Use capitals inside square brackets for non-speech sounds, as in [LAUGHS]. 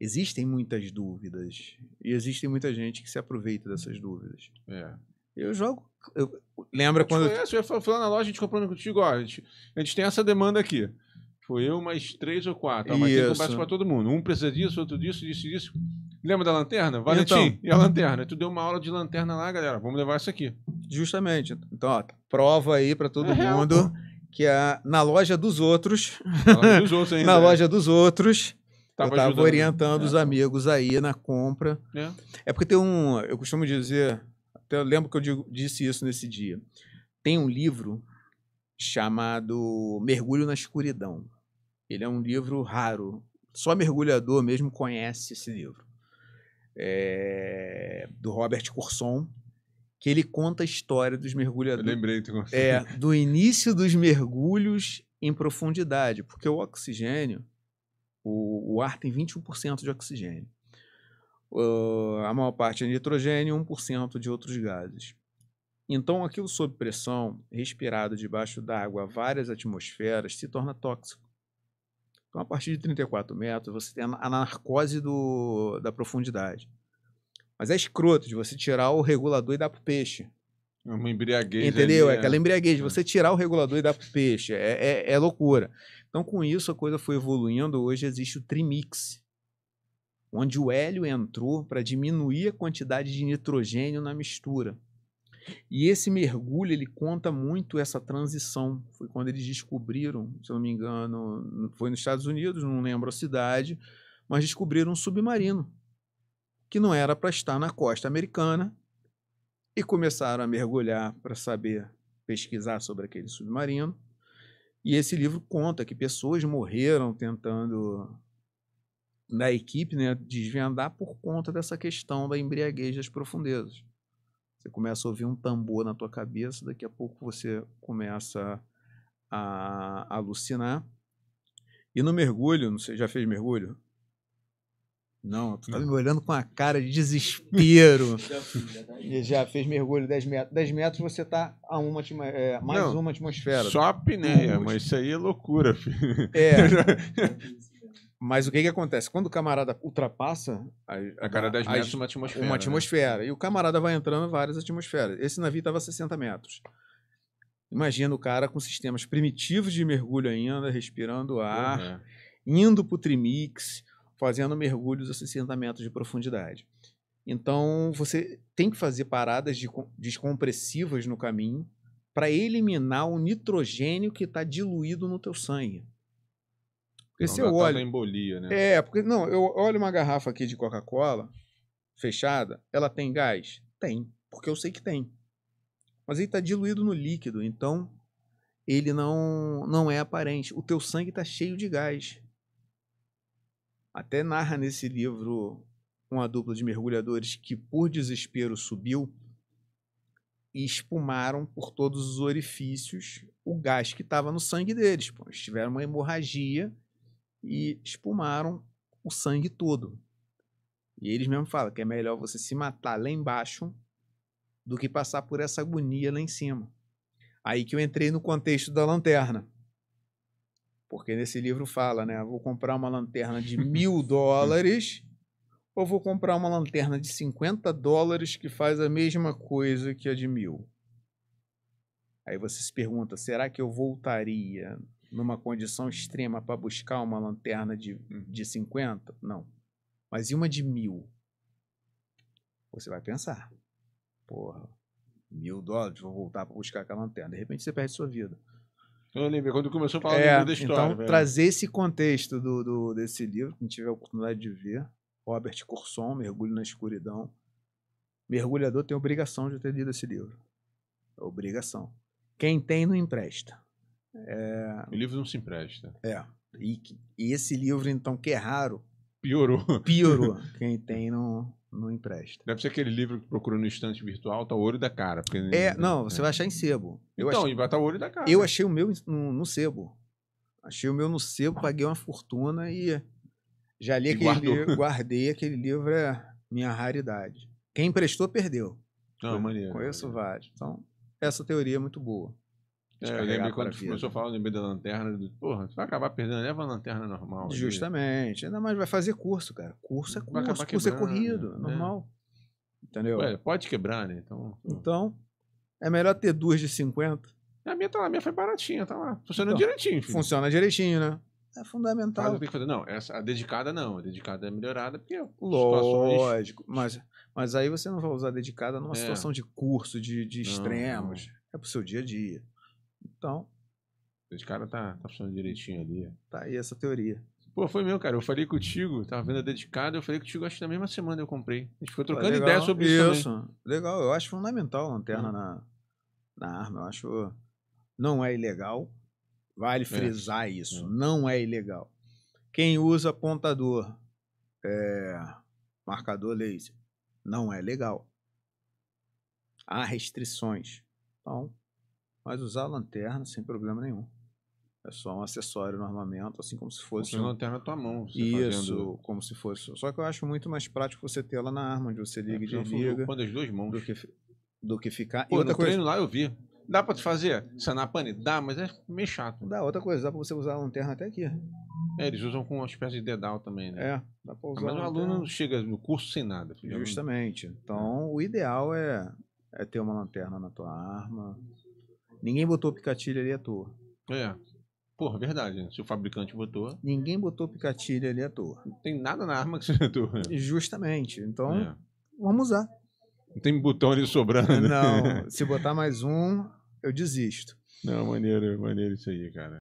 existem muitas dúvidas. E existe muita gente que se aproveita dessas uhum. dúvidas. É. Eu jogo. Eu, lembra eu quando. Conhece, eu ia falar na loja, a gente comprou contigo, ó, a gente, a gente tem essa demanda aqui. Foi eu, mais três ou quatro. Ó, mas eu conversa todo mundo. Um precisa disso, outro disso, disso, disso. Lembra da lanterna? Então. Valentim, então, e a lanterna? Tu deu uma aula de lanterna lá, galera. Vamos levar isso aqui. Justamente. Então, ó, prova aí para todo é mundo real, que é na loja dos outros. Na loja dos outros [LAUGHS] ainda. na né? loja dos outros Tava eu estava né? orientando é. os amigos aí na compra. É. é. porque tem um. Eu costumo dizer, até lembro que eu digo, disse isso nesse dia. Tem um livro chamado Mergulho na Escuridão. Ele é um livro raro. Só mergulhador mesmo conhece esse livro. É, do Robert Curson, que ele conta a história dos mergulhadores. Eu lembrei, tu é, do início dos mergulhos em profundidade, porque o oxigênio o, o ar tem 21% de oxigênio. Uh, a maior parte é nitrogênio e 1% de outros gases. Então, aquilo sob pressão, respirado debaixo d'água várias atmosferas, se torna tóxico. Então, a partir de 34 metros, você tem a narcose do, da profundidade. Mas é escroto de você tirar o regulador e dar para o peixe. Uma embriaguez. Entendeu? Ali, é aquela é. embriaguez. Você é. tirar o regulador e dar pro peixe. É, é, é, loucura. Então, com isso, a coisa foi evoluindo. Hoje existe o Trimix, onde o hélio entrou para diminuir a quantidade de nitrogênio na mistura. E esse mergulho, ele conta muito essa transição. Foi quando eles descobriram, se eu não me engano, foi nos Estados Unidos, não lembro a cidade, mas descobriram um submarino que não era para estar na costa americana e começaram a mergulhar para saber pesquisar sobre aquele submarino. E esse livro conta que pessoas morreram tentando na equipe né, desvendar por conta dessa questão da embriaguez das profundezas. Você começa a ouvir um tambor na tua cabeça, daqui a pouco você começa a alucinar. E no mergulho, não sei, já fez mergulho? Não, tu tá me olhando com a cara de desespero. [LAUGHS] Né? Tá já fez mergulho 10 metros. 10 metros você tá a uma é, mais Não, uma atmosfera. Só a apneia, mas isso aí é loucura, filho. É. [LAUGHS] mas o que que acontece? Quando o camarada ultrapassa... A, a cada 10 metros as, uma atmosfera. Uma né? atmosfera. Né? E o camarada vai entrando várias atmosferas. Esse navio estava a 60 metros. Imagina o cara com sistemas primitivos de mergulho ainda, respirando ar, uhum. indo pro trimix fazendo mergulhos a 60 metros de profundidade. Então, você tem que fazer paradas de descompressivas no caminho para eliminar o nitrogênio que está diluído no teu sangue. Porque não, se eu tá olho... embolia, né? É, porque... Não, eu olho uma garrafa aqui de Coca-Cola fechada, ela tem gás? Tem, porque eu sei que tem. Mas ele está diluído no líquido, então ele não, não é aparente. O teu sangue está cheio de gás até narra nesse livro uma dupla de mergulhadores que, por desespero, subiu e espumaram por todos os orifícios o gás que estava no sangue deles. Pô, eles tiveram uma hemorragia e espumaram o sangue todo. E eles mesmo falam que é melhor você se matar lá embaixo do que passar por essa agonia lá em cima. Aí que eu entrei no contexto da lanterna. Porque nesse livro fala, né? Vou comprar uma lanterna de [LAUGHS] mil dólares ou vou comprar uma lanterna de 50 dólares que faz a mesma coisa que a de mil? Aí você se pergunta, será que eu voltaria numa condição extrema para buscar uma lanterna de, de 50? Não. Mas e uma de mil? Você vai pensar, porra, mil dólares, vou voltar para buscar aquela lanterna. De repente você perde sua vida. Eu quando começou a falar é, da história. Então, velho. trazer esse contexto do, do, desse livro, quem tiver a oportunidade de ver, Robert Corson, Mergulho na Escuridão. Mergulhador tem obrigação de ter lido esse livro. Obrigação. Quem tem, não empresta. É... O livro não se empresta. É. E, e esse livro, então, que é raro. Piorou. Piorou. [LAUGHS] Quem tem, não, não empresta. Deve ser aquele livro que procura no estante virtual, tá o olho da cara. Porque... É, né, não, né. você é. vai achar em sebo. então, achei... vai estar tá o olho da cara. Eu achei o meu no, sebo. Achei o meu no sebo, paguei uma fortuna e já li e aquele guardou. livro, [LAUGHS] guardei aquele livro, é minha raridade. Quem emprestou, perdeu. Ah, maneiro. Conheço vários. Então, essa teoria é muito boa. É, eu lembrei quando você começou a falar, lembrei da lanterna. porra, você vai acabar perdendo, leva a lanterna normal. Justamente. Ainda mais vai fazer curso, cara. Curso é curso, curso é corrido, né? normal. Entendeu? Ué, pode quebrar, né? Então, então, é melhor ter duas de 50. A minha tá lá, a minha foi baratinha, tá lá. Funciona então, direitinho. Filho. Funciona direitinho, né? É fundamental. que fazer. Não, essa, a dedicada não. A dedicada é melhorada porque. É Lógico. Mas, mas aí você não vai usar a dedicada numa é. situação de curso, de, de extremos. Não. É pro seu dia a dia. Então, esse cara tá, tá funcionando direitinho ali. Tá aí essa teoria. Pô, foi meu, cara. Eu falei contigo, tava vendo a dedicada, eu falei contigo, acho que na mesma semana eu comprei. A gente foi trocando ah, ideia sobre isso. Isso, legal. Eu acho fundamental a lanterna hum. na, na arma. Eu acho. Não é ilegal. Vale é. frisar é. isso. Não é ilegal. Quem usa apontador, é, marcador laser, não é legal. Há restrições. Então, mas usar a lanterna sem problema nenhum. É só um acessório no armamento, assim como se fosse. Uma lanterna na tá tua mão. Tá Isso, fazendo... como se fosse. Só que eu acho muito mais prático você ter ela na arma, onde você é, liga é, e desliga. Quando as duas mãos. Do que, do que ficar. Pô, e outra no coisa... treino lá eu vi. Dá pra tu fazer? Sanapane? Dá, mas é meio chato. Dá, outra coisa, dá pra você usar a lanterna até aqui. É, eles usam com uma espécie de dedal também, né? É, dá pra usar. Mas o aluno não chega no curso sem nada. Justamente. Então, é. o ideal é, é ter uma lanterna na tua arma, Ninguém botou picatilha ali à toa. É. Porra, verdade. Né? Se o fabricante botou. Ninguém botou picatilha ali à toa. Não tem nada na arma que seja à toa. Justamente. Então, é. vamos usar. Não tem botão ali sobrando. Né? Não. [LAUGHS] Se botar mais um, eu desisto. Não, maneiro, maneiro isso aí, cara.